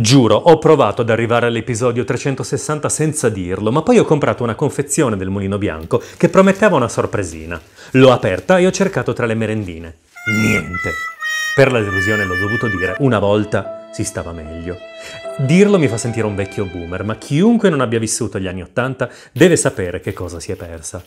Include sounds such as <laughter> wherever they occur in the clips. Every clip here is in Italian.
Giuro, ho provato ad arrivare all'episodio 360 senza dirlo, ma poi ho comprato una confezione del mulino bianco che prometteva una sorpresina. L'ho aperta e ho cercato tra le merendine. Niente. Per la delusione l'ho dovuto dire, una volta si stava meglio. Dirlo mi fa sentire un vecchio boomer, ma chiunque non abbia vissuto gli anni Ottanta deve sapere che cosa si è persa.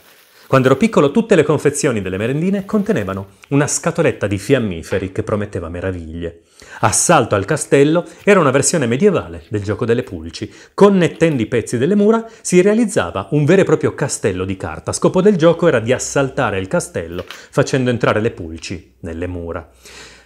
Quando ero piccolo tutte le confezioni delle merendine contenevano una scatoletta di fiammiferi che prometteva meraviglie. Assalto al castello era una versione medievale del gioco delle pulci. Connettendo i pezzi delle mura si realizzava un vero e proprio castello di carta. Scopo del gioco era di assaltare il castello facendo entrare le pulci nelle mura.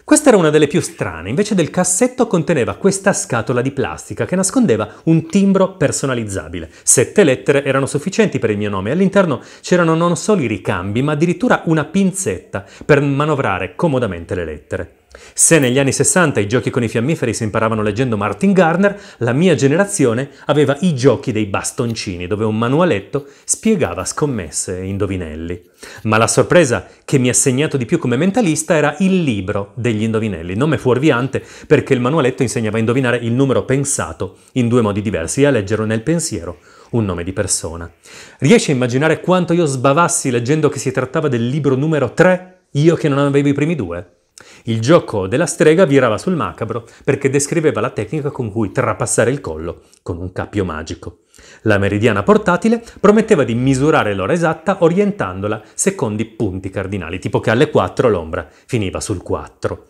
Questa era una delle più strane, invece del cassetto conteneva questa scatola di plastica che nascondeva un timbro personalizzabile. Sette lettere erano sufficienti per il mio nome, e all'interno c'erano non solo i ricambi, ma addirittura una pinzetta per manovrare comodamente le lettere. Se negli anni 60 i giochi con i fiammiferi si imparavano leggendo Martin Garner, la mia generazione aveva i giochi dei bastoncini, dove un manualetto spiegava scommesse e indovinelli. Ma la sorpresa che mi ha segnato di più come mentalista era il libro degli indovinelli, nome fuorviante perché il manualetto insegnava a indovinare il numero pensato in due modi diversi e a leggerlo nel pensiero un nome di persona. Riesci a immaginare quanto io sbavassi leggendo che si trattava del libro numero 3, io che non avevo i primi due? Il gioco della strega virava sul macabro perché descriveva la tecnica con cui trapassare il collo con un cappio magico. La meridiana portatile prometteva di misurare l'ora esatta orientandola secondo i punti cardinali, tipo che alle 4 l'ombra finiva sul 4.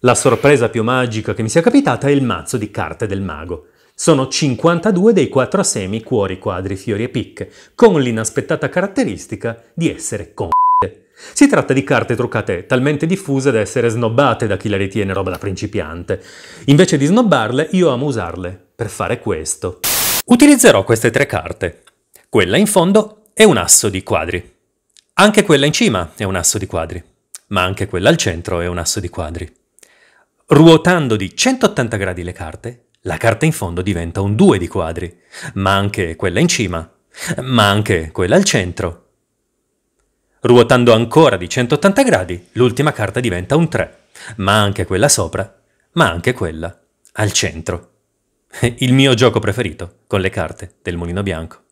La sorpresa più magica che mi sia capitata è il mazzo di carte del mago. Sono 52 dei 4 semi, cuori, quadri, fiori e picche, con l'inaspettata caratteristica di essere con. Si tratta di carte truccate talmente diffuse da essere snobbate da chi le ritiene roba da principiante. Invece di snobbarle, io amo usarle per fare questo. Utilizzerò queste tre carte. Quella in fondo è un asso di quadri. Anche quella in cima è un asso di quadri, ma anche quella al centro è un asso di quadri. Ruotando di 180 gradi le carte, la carta in fondo diventa un 2 di quadri, ma anche quella in cima, ma anche quella al centro Ruotando ancora di 180 gradi, l'ultima carta diventa un 3, ma anche quella sopra, ma anche quella al centro. <laughs> Il mio gioco preferito con le carte del mulino bianco.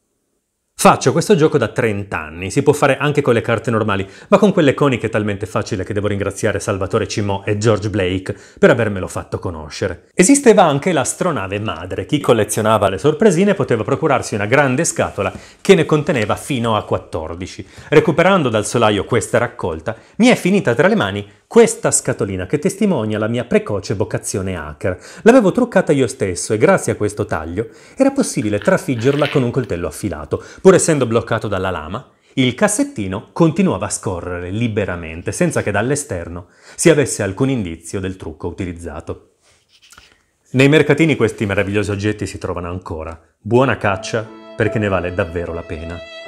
Faccio questo gioco da 30 anni, si può fare anche con le carte normali, ma con quelle coniche è talmente facile che devo ringraziare Salvatore Cimò e George Blake per avermelo fatto conoscere. Esisteva anche l'astronave madre, chi collezionava le sorpresine poteva procurarsi una grande scatola che ne conteneva fino a 14. Recuperando dal solaio questa raccolta, mi è finita tra le mani questa scatolina che testimonia la mia precoce vocazione hacker. L'avevo truccata io stesso e grazie a questo taglio era possibile trafiggerla con un coltello affilato. Pur essendo bloccato dalla lama, il cassettino continuava a scorrere liberamente senza che dall'esterno si avesse alcun indizio del trucco utilizzato. Nei mercatini questi meravigliosi oggetti si trovano ancora. Buona caccia perché ne vale davvero la pena.